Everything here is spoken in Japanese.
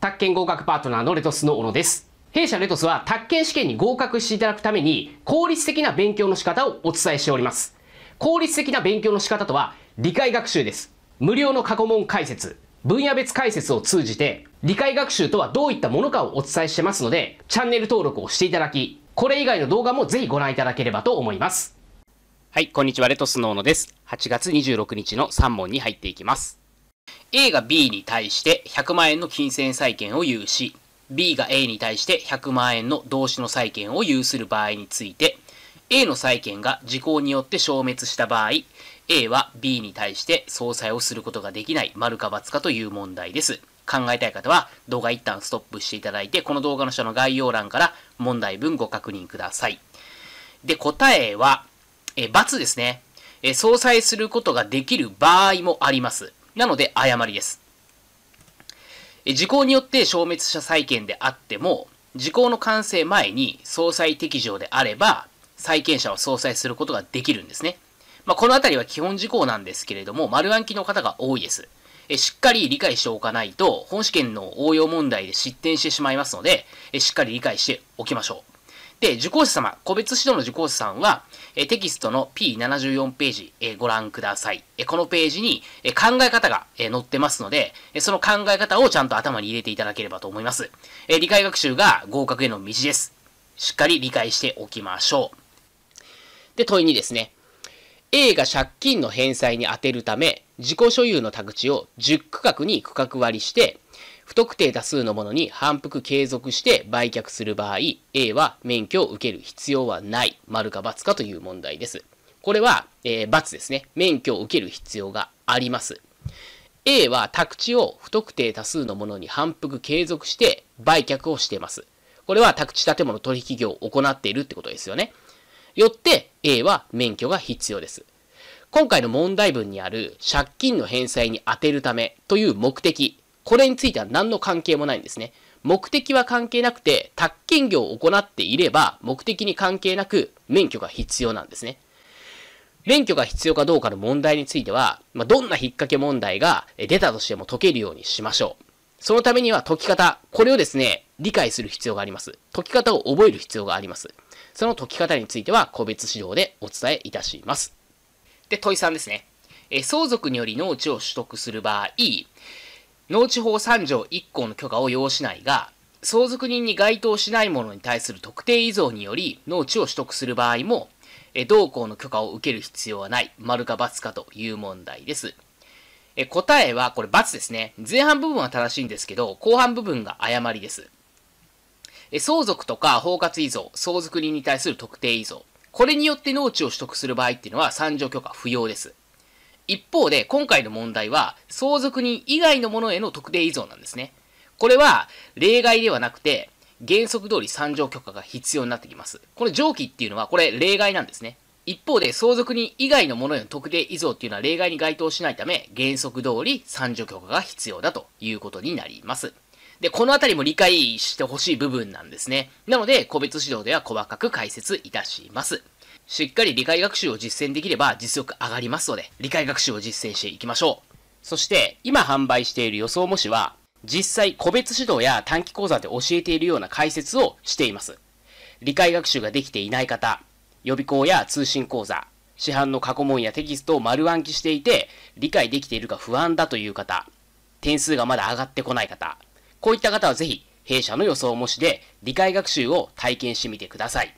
宅建合格パートナーのレトスの小野です。弊社レトスは宅建試験に合格していただくために効率的な勉強の仕方をお伝えしております。効率的な勉強の仕方とは理解学習です。無料の過去問解説、分野別解説を通じて理解学習とはどういったものかをお伝えしてますのでチャンネル登録をしていただき、これ以外の動画もぜひご覧いただければと思います。はい、こんにちは。レトスの小野です。8月26日の3問に入っていきます。A が B に対して100万円の金銭債権を有し、B が A に対して100万円の同種の債権を有する場合について、A の債権が時効によって消滅した場合、A は B に対して相殺をすることができない丸か×かという問題です。考えたい方は動画一旦ストップしていただいて、この動画の下の概要欄から問題文ご確認ください。で、答えは、え、×ですね。え、相殺することができる場合もあります。なので、誤りです。時効によって消滅した債権であっても、時効の完成前に総裁適場であれば、債権者を総裁することができるんですね。まあ、このあたりは基本事項なんですけれども、丸暗記の方が多いです。えしっかり理解しておかないと、本試験の応用問題で失点してしまいますのでえ、しっかり理解しておきましょう。で、受講者様、個別指導の受講者さんは、えテキストの P74 ページ、えご覧ください。えこのページに、え考え方が、え載ってますので、えその考え方をちゃんと頭に入れていただければと思います。え理解学習が合格への道です。しっかり理解しておきましょう。で、問いにですね、A が借金の返済に充てるため、自己所有の宅地を10区画に区画割りして、不特定多数のものに反復継続して売却する場合、A は免許を受ける必要はない、丸か×かという問題です。これは、えー、×ですね。免許を受ける必要があります。A は宅地を不特定多数のものに反復継続して売却をしています。これは宅地建物取引業を行っているってことですよね。よって A は免許が必要です。今回の問題文にある借金の返済に充てるためという目的これについては何の関係もないんですね。目的は関係なくて、宅建業を行っていれば、目的に関係なく免許が必要なんですね。免許が必要かどうかの問題については、まあ、どんな引っ掛け問題が出たとしても解けるようにしましょう。そのためには解き方、これをですね、理解する必要があります。解き方を覚える必要があります。その解き方については個別指導でお伝えいたします。で、問い3ですね。え相続により農地を取得する場合、農地法3条1項の許可を要しないが、相続人に該当しないものに対する特定依存により農地を取得する場合も、え同校の許可を受ける必要はない、丸か×かという問題です。え答えは、これ×ですね。前半部分は正しいんですけど、後半部分が誤りです。え相続とか包括依存、相続人に対する特定依存、これによって農地を取得する場合っていうのは3条許可不要です。一方で、今回の問題は、相続人以外のものへの特定依存なんですね。これは、例外ではなくて、原則通り参上許可が必要になってきます。この上記っていうのは、これ例外なんですね。一方で、相続人以外のものへの特定依存っていうのは例外に該当しないため、原則通り参上許可が必要だということになります。で、このあたりも理解してほしい部分なんですね。なので、個別指導では細かく解説いたします。しっかり理解学習を実践できれば実力上がりますので、理解学習を実践していきましょう。そして、今販売している予想模試は、実際個別指導や短期講座で教えているような解説をしています。理解学習ができていない方、予備校や通信講座、市販の過去問やテキストを丸暗記していて、理解できているか不安だという方、点数がまだ上がってこない方、こういった方はぜひ、弊社の予想模試で理解学習を体験してみてください。